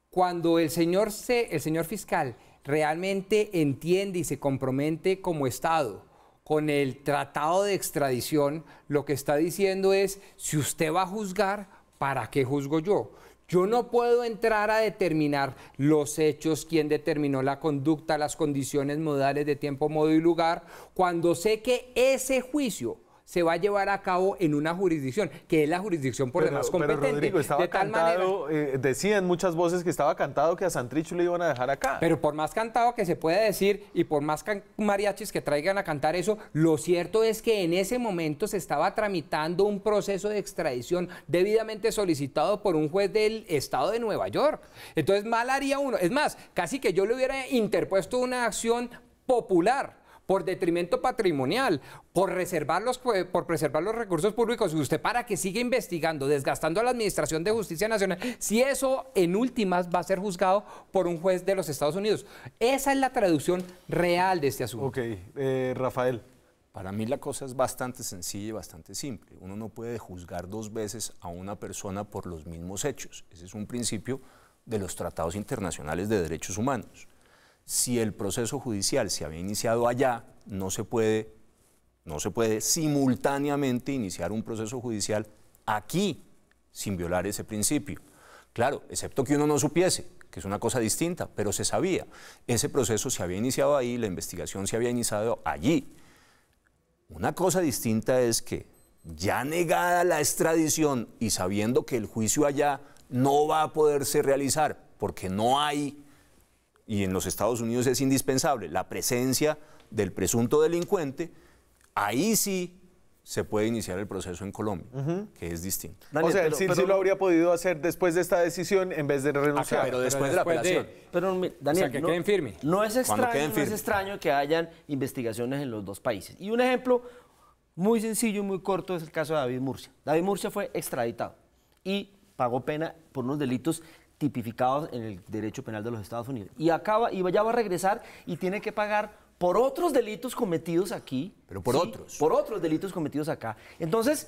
Cuando el señor, el señor fiscal realmente entiende y se compromete como Estado con el tratado de extradición lo que está diciendo es, si usted va a juzgar, ¿para qué juzgo yo? Yo no puedo entrar a determinar los hechos, quién determinó la conducta, las condiciones modales de tiempo, modo y lugar, cuando sé que ese juicio se va a llevar a cabo en una jurisdicción, que es la jurisdicción por demás competente. Pero Rodrigo, estaba cantado, eh, decían muchas voces que estaba cantado que a Santricho le iban a dejar acá. Pero por más cantado que se pueda decir y por más mariachis que traigan a cantar eso, lo cierto es que en ese momento se estaba tramitando un proceso de extradición debidamente solicitado por un juez del estado de Nueva York. Entonces mal haría uno. Es más, casi que yo le hubiera interpuesto una acción popular por detrimento patrimonial, por, reservar por preservar los recursos públicos, y usted para que siga investigando, desgastando a la Administración de Justicia Nacional, si eso en últimas va a ser juzgado por un juez de los Estados Unidos. Esa es la traducción real de este asunto. Ok, eh, Rafael. Para mí la cosa es bastante sencilla y bastante simple. Uno no puede juzgar dos veces a una persona por los mismos hechos. Ese es un principio de los tratados internacionales de derechos humanos si el proceso judicial se había iniciado allá, no se puede, no se puede simultáneamente iniciar un proceso judicial aquí sin violar ese principio. Claro, excepto que uno no supiese, que es una cosa distinta, pero se sabía. Ese proceso se había iniciado ahí, la investigación se había iniciado allí. Una cosa distinta es que ya negada la extradición y sabiendo que el juicio allá no va a poderse realizar porque no hay y en los Estados Unidos es indispensable la presencia del presunto delincuente, ahí sí se puede iniciar el proceso en Colombia, que es distinto. o sea, el sí lo habría podido hacer después de esta decisión en vez de ah, renunciar. pero, después de la apelación. pero, Daniel, que queden es, extraño, no es extraño que hayan investigaciones en los dos países. Y un ejemplo muy sencillo y muy corto es el caso de David Murcia. David Murcia fue extraditado y pagó pena por unos delitos tipificados en el derecho penal de los Estados Unidos. Y acaba, y ya va a regresar y tiene que pagar por otros delitos cometidos aquí. Pero por otros. Por otros delitos cometidos acá. Entonces,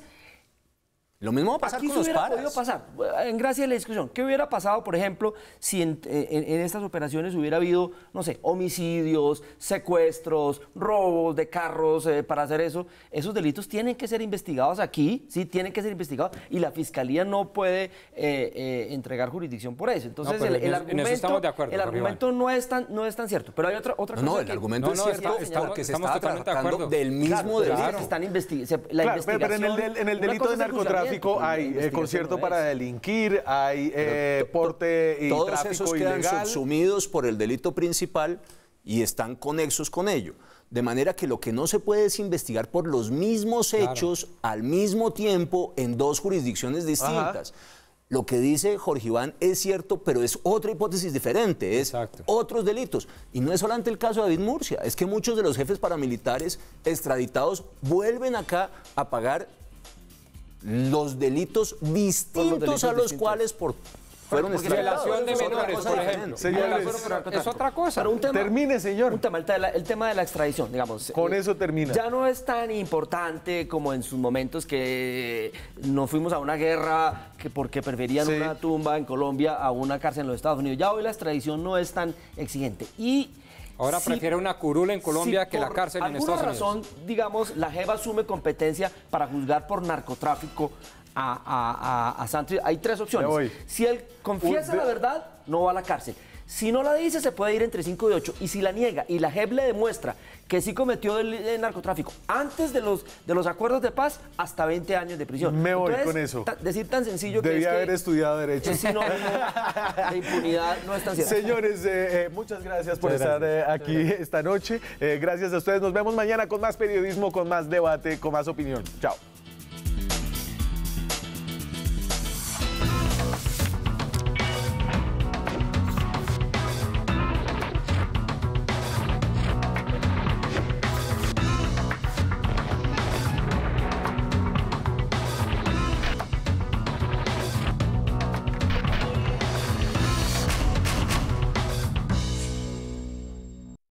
lo mismo va a pasar con los hubiera podido pasar? En gracia a la discusión, ¿qué hubiera pasado, por ejemplo, si eh, en, estas operaciones hubiera habido, no sé, homicidios, secuestros, robos de carros eh, para hacer eso? Esos delitos tienen que ser investigados aquí, sí, tienen que ser investigados y la fiscalía no puede eh, entregar jurisdicción por eso. Entonces, el, argumento, de acuerdo, el argumento no, es tan, no es tan cierto. Pero hay otra, otra cosa. No, el argumento es cierto porque se está tratando del mismo delito. Están la investigación, pero en el, en el delito de narcotráfico hay eh, concierto para delinquir, hay eh, porte y todos esos quedan subsumidos por el delito principal y están conexos con ello. De manera que lo que no se puede es investigar por los mismos hechos al mismo tiempo en dos jurisdicciones distintas. Lo que dice Jorge Iván es cierto, pero es otra hipótesis diferente, es otros delitos. Y no es solamente el caso de David Murcia, es que muchos de los jefes paramilitares extraditados vuelven acá a pagar los delitos distintos a los cuales por fueron Relación de menores, por ejemplo. es otra cosa. termine, señor. el, tema de la extradición, digamos. Con eso termina. Ya no es tan importante como en sus momentos que nos fuimos a una guerra que porque preferían una tumba en Colombia a una cárcel en los Estados Unidos. Ya hoy la extradición no es tan exigente. Y Ahora prefiere una curula en Colombia que la cárcel en Estados Unidos. Por alguna razón, digamos, la Jeva asume competencia para juzgar por narcotráfico a, Santos. Hay tres opciones. Si él confiesa la verdad, no va a la cárcel. Si no la dice, se puede ir entre 5 y 8. Y si la niega y la JEP le demuestra que sí cometió el, narcotráfico antes de los, de los acuerdos de paz, hasta 20 años de prisión. Me voy con eso. Decir tan sencillo Debía que. Debía haber estudiado Derecho. Si no, la impunidad no es tan cierta. Señores, eh, eh, muchas gracias por estar eh, aquí esta noche. gracias a ustedes. Nos vemos mañana con más periodismo, con más debate, con más opinión. Chao.